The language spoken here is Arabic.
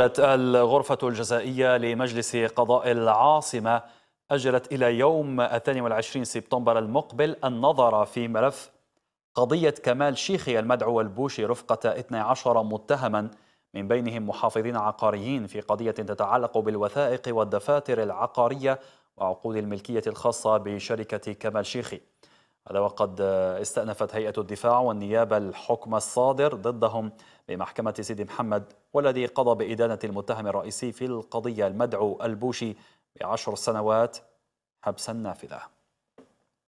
قالت الغرفة الجزائية لمجلس قضاء العاصمة أجلت إلى يوم 22 سبتمبر المقبل النظر في ملف قضية كمال شيخي المدعو البوشي رفقة 12 متهما من بينهم محافظين عقاريين في قضية تتعلق بالوثائق والدفاتر العقارية وعقود الملكية الخاصة بشركة كمال شيخي هذا وقد استأنفت هيئة الدفاع والنيابة الحكم الصادر ضدهم بمحكمة سيدي محمد والذي قضى بإدانة المتهم الرئيسي في القضية المدعو البوشي بعشر سنوات حبسا نافذة